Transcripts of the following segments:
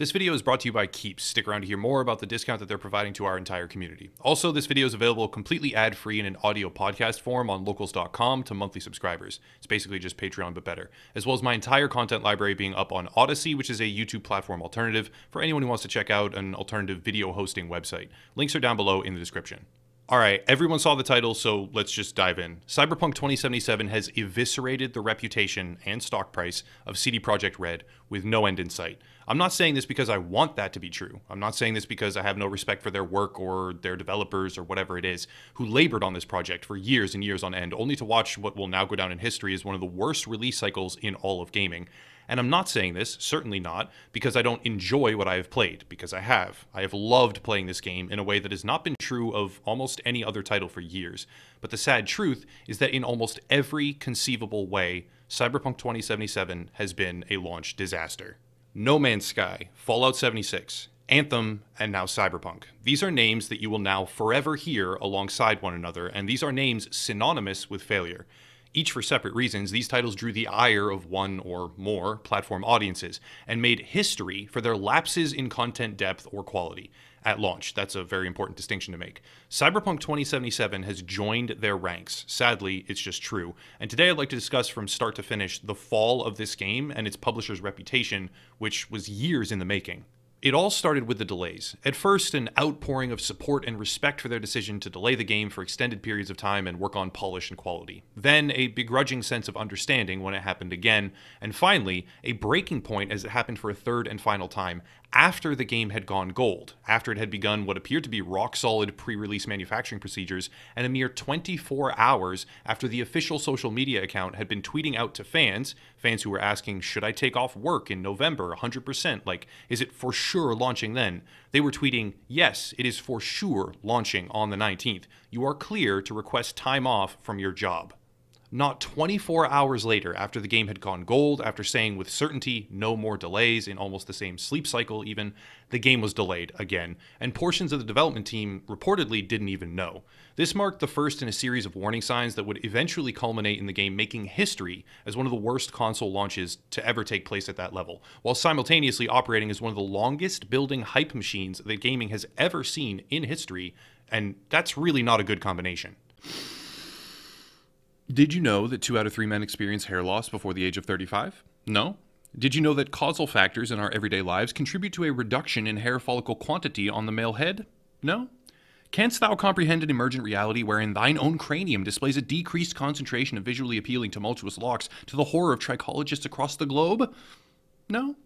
This video is brought to you by Keeps. Stick around to hear more about the discount that they're providing to our entire community. Also, this video is available completely ad-free in an audio podcast form on locals.com to monthly subscribers. It's basically just Patreon, but better. As well as my entire content library being up on Odyssey, which is a YouTube platform alternative for anyone who wants to check out an alternative video hosting website. Links are down below in the description. All right, everyone saw the title, so let's just dive in. Cyberpunk 2077 has eviscerated the reputation and stock price of CD Projekt Red with no end in sight. I'm not saying this because I want that to be true. I'm not saying this because I have no respect for their work or their developers or whatever it is who labored on this project for years and years on end, only to watch what will now go down in history as one of the worst release cycles in all of gaming. And I'm not saying this, certainly not, because I don't enjoy what I have played, because I have. I have loved playing this game in a way that has not been true of almost any other title for years. But the sad truth is that in almost every conceivable way, Cyberpunk 2077 has been a launch disaster. No Man's Sky, Fallout 76, Anthem, and now Cyberpunk. These are names that you will now forever hear alongside one another, and these are names synonymous with failure. Each for separate reasons, these titles drew the ire of one or more platform audiences and made history for their lapses in content depth or quality at launch. That's a very important distinction to make. Cyberpunk 2077 has joined their ranks. Sadly, it's just true. And today I'd like to discuss from start to finish the fall of this game and its publisher's reputation, which was years in the making. It all started with the delays. At first, an outpouring of support and respect for their decision to delay the game for extended periods of time and work on polish and quality. Then, a begrudging sense of understanding when it happened again. And finally, a breaking point as it happened for a third and final time after the game had gone gold, after it had begun what appeared to be rock solid pre release manufacturing procedures, and a mere 24 hours after the official social media account had been tweeting out to fans, fans who were asking, Should I take off work in November 100%? Like, is it for sure launching then? They were tweeting, Yes, it is for sure launching on the 19th. You are clear to request time off from your job not 24 hours later, after the game had gone gold, after saying with certainty no more delays in almost the same sleep cycle, even, the game was delayed again, and portions of the development team reportedly didn't even know. This marked the first in a series of warning signs that would eventually culminate in the game making history as one of the worst console launches to ever take place at that level, while simultaneously operating as one of the longest building hype machines that gaming has ever seen in history, and that's really not a good combination. Did you know that two out of three men experience hair loss before the age of 35? No? Did you know that causal factors in our everyday lives contribute to a reduction in hair follicle quantity on the male head? No? Canst thou comprehend an emergent reality wherein thine own cranium displays a decreased concentration of visually appealing tumultuous locks to the horror of trichologists across the globe? No?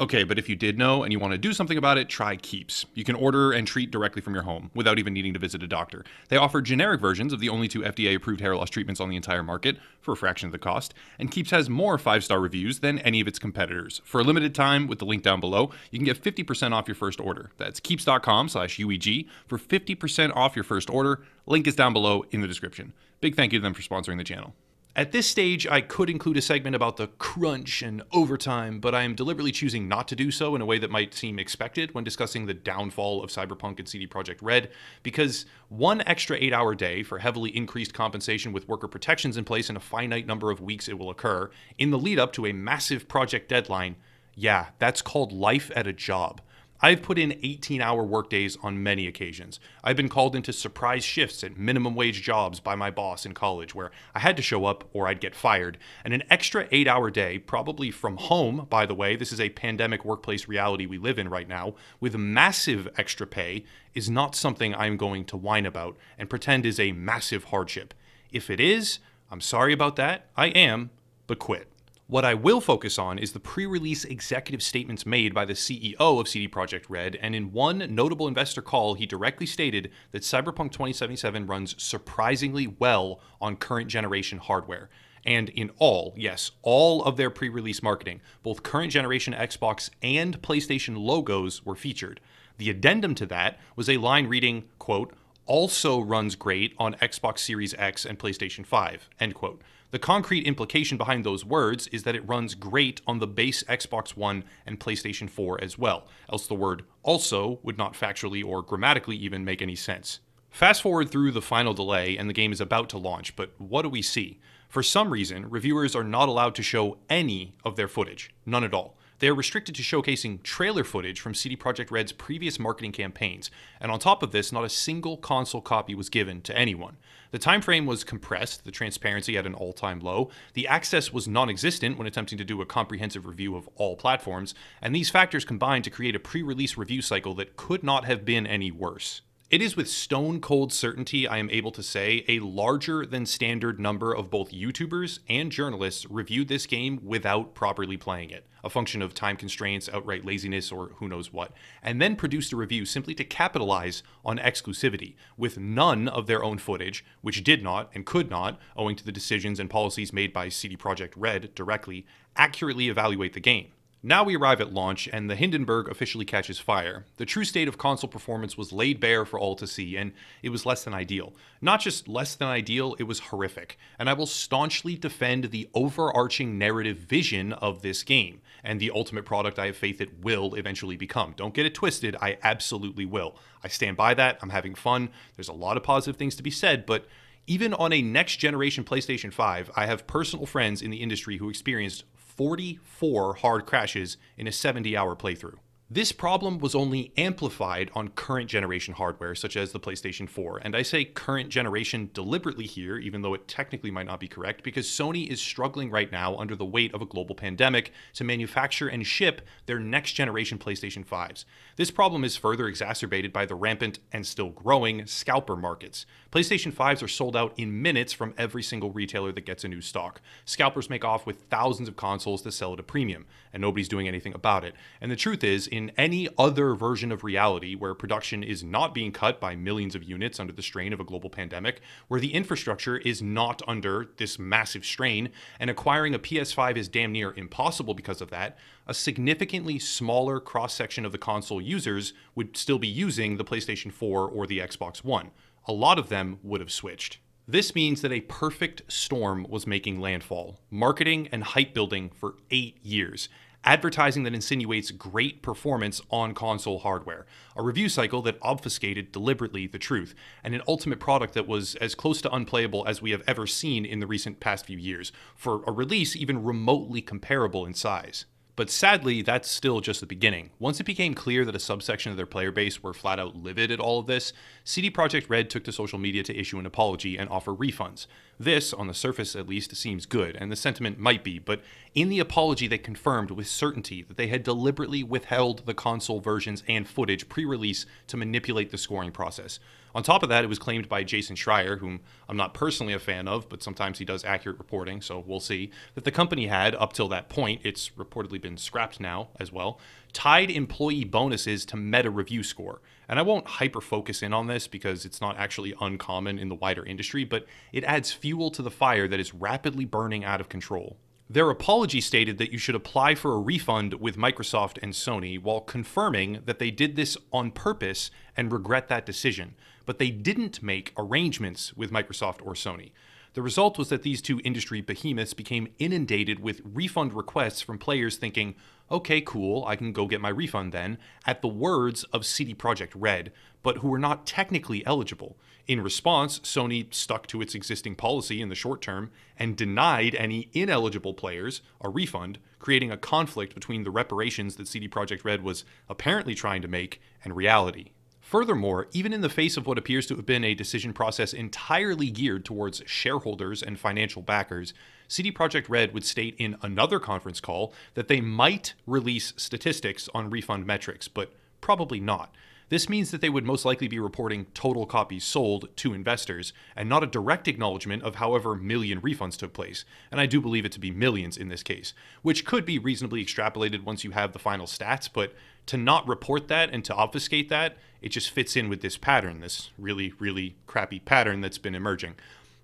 Okay, but if you did know and you want to do something about it, try Keeps. You can order and treat directly from your home without even needing to visit a doctor. They offer generic versions of the only two FDA approved hair loss treatments on the entire market for a fraction of the cost, and Keeps has more five star reviews than any of its competitors. For a limited time, with the link down below, you can get 50% off your first order. That's keeps.com slash UEG for 50% off your first order. Link is down below in the description. Big thank you to them for sponsoring the channel. At this stage, I could include a segment about the crunch and overtime, but I am deliberately choosing not to do so in a way that might seem expected when discussing the downfall of Cyberpunk and CD Projekt Red, because one extra eight hour day for heavily increased compensation with worker protections in place in a finite number of weeks it will occur in the lead up to a massive project deadline. Yeah, that's called life at a job. I've put in 18 hour workdays on many occasions. I've been called into surprise shifts at minimum wage jobs by my boss in college where I had to show up or I'd get fired. And an extra eight hour day, probably from home, by the way, this is a pandemic workplace reality we live in right now, with massive extra pay, is not something I'm going to whine about and pretend is a massive hardship. If it is, I'm sorry about that. I am, but quit. What I will focus on is the pre-release executive statements made by the CEO of CD Projekt Red, and in one notable investor call, he directly stated that Cyberpunk 2077 runs surprisingly well on current generation hardware. And in all, yes, all of their pre-release marketing, both current generation Xbox and PlayStation logos were featured. The addendum to that was a line reading, quote, also runs great on Xbox Series X and PlayStation 5, end quote. The concrete implication behind those words is that it runs great on the base Xbox One and PlayStation 4 as well, else the word also would not factually or grammatically even make any sense. Fast forward through the final delay, and the game is about to launch, but what do we see? For some reason, reviewers are not allowed to show any of their footage, none at all they are restricted to showcasing trailer footage from CD Projekt Red's previous marketing campaigns, and on top of this, not a single console copy was given to anyone. The time frame was compressed, the transparency at an all-time low, the access was non-existent when attempting to do a comprehensive review of all platforms, and these factors combined to create a pre-release review cycle that could not have been any worse. It is with stone cold certainty I am able to say a larger than standard number of both YouTubers and journalists reviewed this game without properly playing it, a function of time constraints, outright laziness, or who knows what, and then produced a review simply to capitalize on exclusivity, with none of their own footage, which did not and could not, owing to the decisions and policies made by CD Projekt Red directly, accurately evaluate the game. Now we arrive at launch, and the Hindenburg officially catches fire. The true state of console performance was laid bare for all to see, and it was less than ideal. Not just less than ideal, it was horrific. And I will staunchly defend the overarching narrative vision of this game, and the ultimate product I have faith it will eventually become. Don't get it twisted, I absolutely will. I stand by that, I'm having fun, there's a lot of positive things to be said, but even on a next generation PlayStation 5, I have personal friends in the industry who experienced 44 hard crashes in a 70 hour playthrough. This problem was only amplified on current generation hardware, such as the PlayStation 4. And I say current generation deliberately here, even though it technically might not be correct, because Sony is struggling right now under the weight of a global pandemic to manufacture and ship their next generation PlayStation 5s. This problem is further exacerbated by the rampant and still growing scalper markets. PlayStation 5s are sold out in minutes from every single retailer that gets a new stock. Scalpers make off with thousands of consoles to sell at a premium, and nobody's doing anything about it. And the truth is, in any other version of reality where production is not being cut by millions of units under the strain of a global pandemic, where the infrastructure is not under this massive strain, and acquiring a PS5 is damn near impossible because of that, a significantly smaller cross section of the console users would still be using the PlayStation 4 or the Xbox One. A lot of them would have switched. This means that a perfect storm was making landfall marketing and hype building for eight years advertising that insinuates great performance on console hardware, a review cycle that obfuscated deliberately the truth, and an ultimate product that was as close to unplayable as we have ever seen in the recent past few years, for a release even remotely comparable in size. But sadly, that's still just the beginning. Once it became clear that a subsection of their player base were flat out livid at all of this, CD Projekt Red took to social media to issue an apology and offer refunds. This, on the surface at least, seems good, and the sentiment might be, but in the apology, they confirmed with certainty that they had deliberately withheld the console versions and footage pre release to manipulate the scoring process. On top of that, it was claimed by Jason Schreier, whom I'm not personally a fan of, but sometimes he does accurate reporting, so we'll see, that the company had, up till that point, it's reportedly been scrapped now as well, tied employee bonuses to meta review score. And I won't hyper focus in on this because it's not actually uncommon in the wider industry, but it adds fuel to the fire that is rapidly burning out of control. Their apology stated that you should apply for a refund with Microsoft and Sony while confirming that they did this on purpose and regret that decision but they didn't make arrangements with Microsoft or Sony. The result was that these two industry behemoths became inundated with refund requests from players thinking, okay, cool, I can go get my refund then, at the words of CD Projekt Red, but who were not technically eligible. In response, Sony stuck to its existing policy in the short term and denied any ineligible players a refund, creating a conflict between the reparations that CD Projekt Red was apparently trying to make and reality. Furthermore, even in the face of what appears to have been a decision process entirely geared towards shareholders and financial backers, CD Projekt Red would state in another conference call that they might release statistics on refund metrics, but probably not. This means that they would most likely be reporting total copies sold to investors and not a direct acknowledgement of however million refunds took place. And I do believe it to be millions in this case, which could be reasonably extrapolated once you have the final stats, but to not report that and to obfuscate that, it just fits in with this pattern, this really, really crappy pattern that's been emerging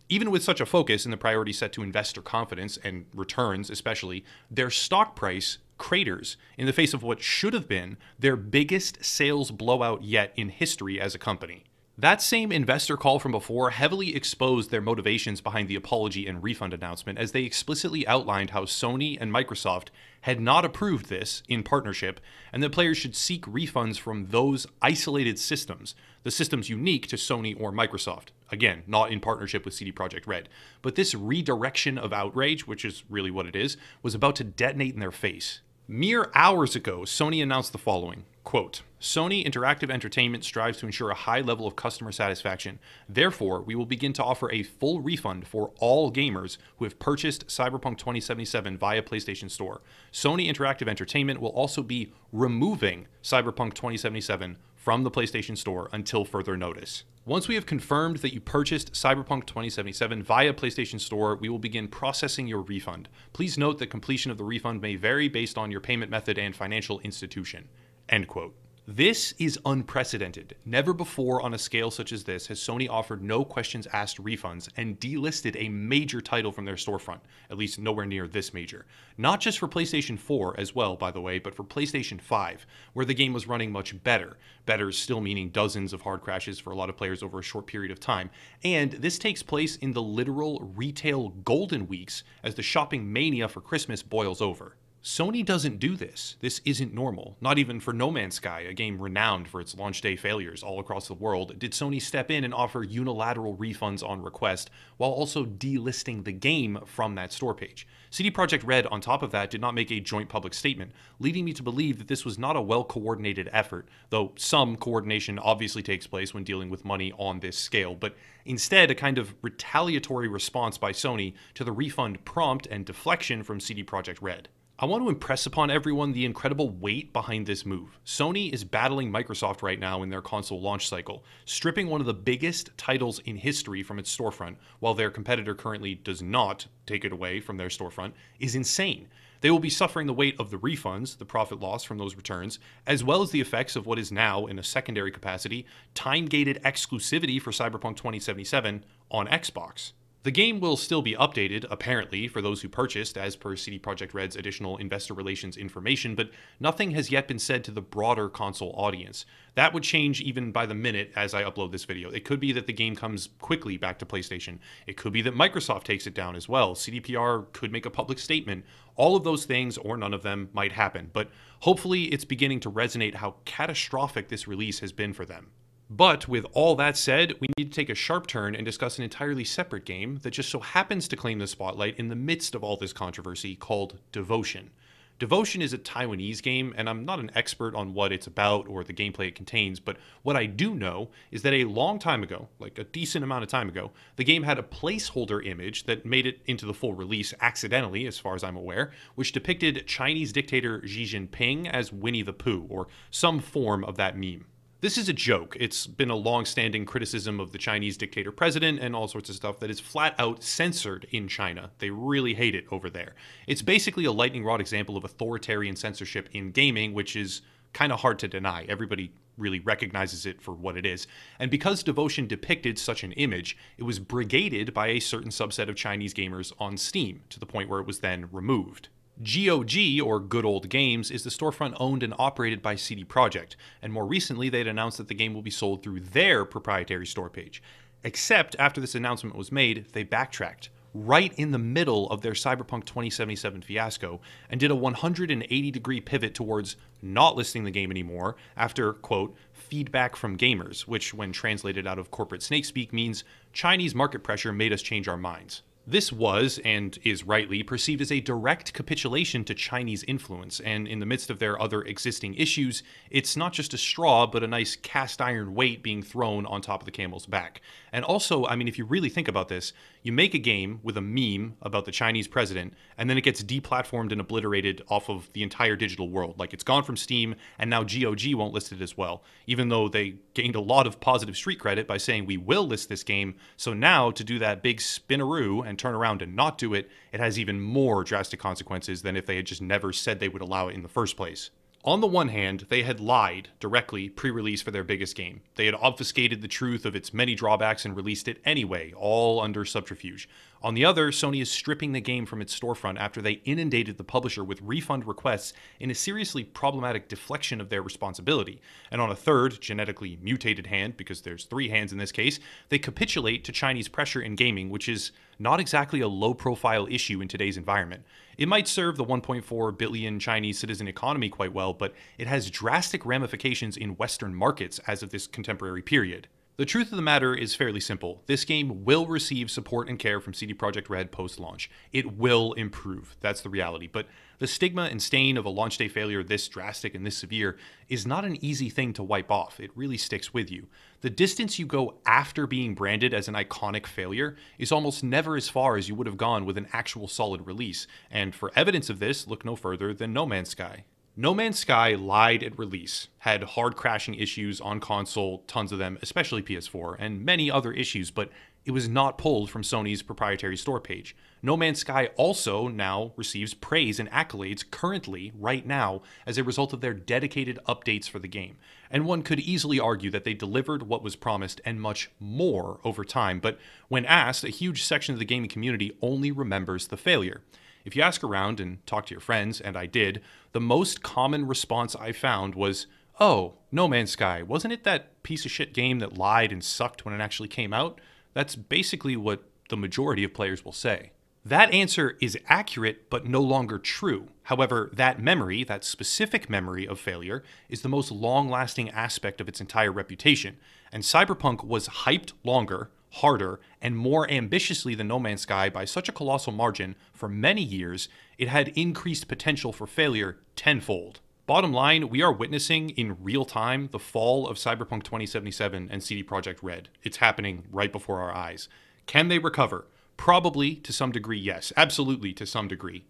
even with such a focus and the priority set to investor confidence and returns, especially, their stock price craters in the face of what should have been their biggest sales blowout yet in history as a company. That same investor call from before heavily exposed their motivations behind the apology and refund announcement as they explicitly outlined how Sony and Microsoft had not approved this in partnership and that players should seek refunds from those isolated systems, the systems unique to Sony or Microsoft. Again, not in partnership with CD Projekt Red. But this redirection of outrage, which is really what it is, was about to detonate in their face. Mere hours ago, Sony announced the following, quote, Sony Interactive Entertainment strives to ensure a high level of customer satisfaction. Therefore, we will begin to offer a full refund for all gamers who have purchased Cyberpunk 2077 via PlayStation Store. Sony Interactive Entertainment will also be removing Cyberpunk 2077 from the PlayStation Store until further notice. Once we have confirmed that you purchased Cyberpunk 2077 via PlayStation Store, we will begin processing your refund. Please note that completion of the refund may vary based on your payment method and financial institution. End quote. This is unprecedented. Never before on a scale such as this has Sony offered no questions asked refunds and delisted a major title from their storefront, at least nowhere near this major. Not just for PlayStation 4 as well, by the way, but for PlayStation 5, where the game was running much better. Better still meaning dozens of hard crashes for a lot of players over a short period of time. And this takes place in the literal retail golden weeks as the shopping mania for Christmas boils over. Sony doesn't do this. This isn't normal. Not even for No Man's Sky, a game renowned for its launch day failures all across the world, did Sony step in and offer unilateral refunds on request while also delisting the game from that store page. CD Projekt Red, on top of that, did not make a joint public statement, leading me to believe that this was not a well coordinated effort, though some coordination obviously takes place when dealing with money on this scale, but instead a kind of retaliatory response by Sony to the refund prompt and deflection from CD Projekt Red. I want to impress upon everyone the incredible weight behind this move. Sony is battling Microsoft right now in their console launch cycle, stripping one of the biggest titles in history from its storefront, while their competitor currently does not take it away from their storefront, is insane. They will be suffering the weight of the refunds, the profit loss from those returns, as well as the effects of what is now, in a secondary capacity, time gated exclusivity for Cyberpunk 2077 on Xbox. The game will still be updated, apparently, for those who purchased, as per CD Projekt Red's additional investor relations information, but nothing has yet been said to the broader console audience. That would change even by the minute as I upload this video. It could be that the game comes quickly back to PlayStation. It could be that Microsoft takes it down as well. CDPR could make a public statement. All of those things, or none of them, might happen, but hopefully it's beginning to resonate how catastrophic this release has been for them. But with all that said, we need to take a sharp turn and discuss an entirely separate game that just so happens to claim the spotlight in the midst of all this controversy called Devotion. Devotion is a Taiwanese game, and I'm not an expert on what it's about or the gameplay it contains, but what I do know is that a long time ago, like a decent amount of time ago, the game had a placeholder image that made it into the full release accidentally, as far as I'm aware, which depicted Chinese dictator Xi Jinping as Winnie the Pooh, or some form of that meme. This is a joke. It's been a long-standing criticism of the Chinese dictator president and all sorts of stuff that is flat out censored in China. They really hate it over there. It's basically a lightning rod example of authoritarian censorship in gaming, which is kind of hard to deny. Everybody really recognizes it for what it is. And because Devotion depicted such an image, it was brigaded by a certain subset of Chinese gamers on Steam, to the point where it was then removed. GOG, or Good Old Games, is the storefront owned and operated by CD Projekt, and more recently they'd announced that the game will be sold through their proprietary store page. Except after this announcement was made, they backtracked right in the middle of their Cyberpunk 2077 fiasco and did a 180 degree pivot towards not listing the game anymore after, quote, feedback from gamers, which, when translated out of corporate snake speak, means Chinese market pressure made us change our minds, this was and is rightly perceived as a direct capitulation to Chinese influence, and in the midst of their other existing issues, it's not just a straw, but a nice cast iron weight being thrown on top of the camel's back. And also, I mean, if you really think about this, you make a game with a meme about the Chinese president, and then it gets deplatformed and obliterated off of the entire digital world. Like it's gone from Steam, and now GOG won't list it as well, even though they gained a lot of positive street credit by saying, we will list this game. So now to do that big spinaroo and and turn around and not do it, it has even more drastic consequences than if they had just never said they would allow it in the first place. On the one hand, they had lied directly pre release for their biggest game. They had obfuscated the truth of its many drawbacks and released it anyway, all under subterfuge. On the other, Sony is stripping the game from its storefront after they inundated the publisher with refund requests in a seriously problematic deflection of their responsibility. And on a third, genetically mutated hand, because there's three hands in this case, they capitulate to Chinese pressure in gaming, which is not exactly a low profile issue in today's environment. It might serve the 1.4 billion Chinese citizen economy quite well, but it has drastic ramifications in Western markets as of this contemporary period. The truth of the matter is fairly simple. This game will receive support and care from CD Projekt Red post launch. It will improve. That's the reality. But the stigma and stain of a launch day failure this drastic and this severe is not an easy thing to wipe off. It really sticks with you. The distance you go after being branded as an iconic failure is almost never as far as you would have gone with an actual solid release. And for evidence of this, look no further than No Man's Sky. No Man's Sky lied at release, had hard crashing issues on console, tons of them, especially PS4, and many other issues, but it was not pulled from Sony's proprietary store page. No Man's Sky also now receives praise and accolades currently, right now, as a result of their dedicated updates for the game. And one could easily argue that they delivered what was promised and much more over time, but when asked, a huge section of the gaming community only remembers the failure. If you ask around and talk to your friends, and I did, the most common response I found was, oh, No Man's Sky, wasn't it that piece of shit game that lied and sucked when it actually came out? That's basically what the majority of players will say. That answer is accurate, but no longer true. However, that memory, that specific memory of failure, is the most long lasting aspect of its entire reputation, and Cyberpunk was hyped longer, harder, and more ambitiously than No Man's Sky by such a colossal margin for many years, it had increased potential for failure tenfold. Bottom line, we are witnessing in real time the fall of Cyberpunk 2077 and CD Projekt Red. It's happening right before our eyes. Can they recover? Probably to some degree, yes. Absolutely to some degree.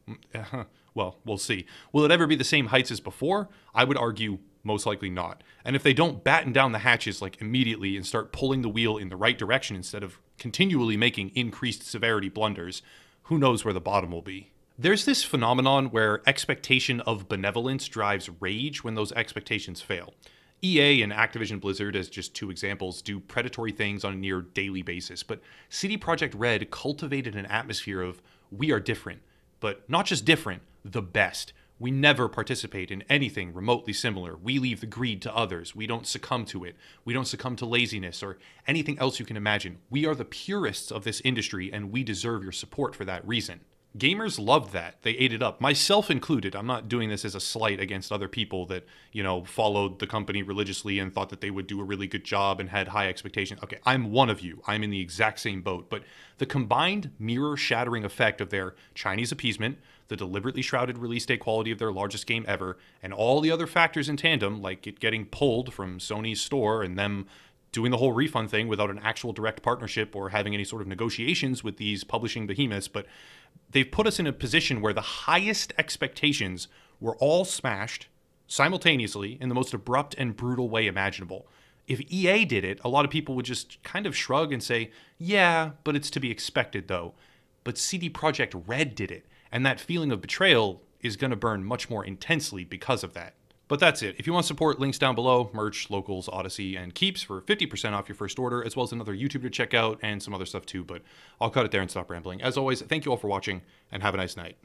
well, we'll see. Will it ever be the same heights as before? I would argue most likely not. And if they don't batten down the hatches like immediately and start pulling the wheel in the right direction instead of continually making increased severity blunders, who knows where the bottom will be. There's this phenomenon where expectation of benevolence drives rage when those expectations fail. EA and Activision Blizzard, as just two examples, do predatory things on a near daily basis, but CD Projekt Red cultivated an atmosphere of we are different, but not just different, the best we never participate in anything remotely similar. We leave the greed to others. We don't succumb to it. We don't succumb to laziness or anything else you can imagine. We are the purists of this industry, and we deserve your support for that reason gamers loved that. They ate it up, myself included. I'm not doing this as a slight against other people that, you know, followed the company religiously and thought that they would do a really good job and had high expectations. Okay, I'm one of you. I'm in the exact same boat. But the combined mirror shattering effect of their Chinese appeasement, the deliberately shrouded release date, quality of their largest game ever, and all the other factors in tandem, like it getting pulled from Sony's store and them doing the whole refund thing without an actual direct partnership or having any sort of negotiations with these publishing behemoths. But they've put us in a position where the highest expectations were all smashed simultaneously in the most abrupt and brutal way imaginable. If EA did it, a lot of people would just kind of shrug and say, "Yeah, but it's to be expected though." But CD Projekt Red did it, and that feeling of betrayal is going to burn much more intensely because of that. But that's it. If you want to support, links down below merch, locals, Odyssey, and Keeps for 50% off your first order, as well as another YouTube to check out and some other stuff too. But I'll cut it there and stop rambling. As always, thank you all for watching and have a nice night.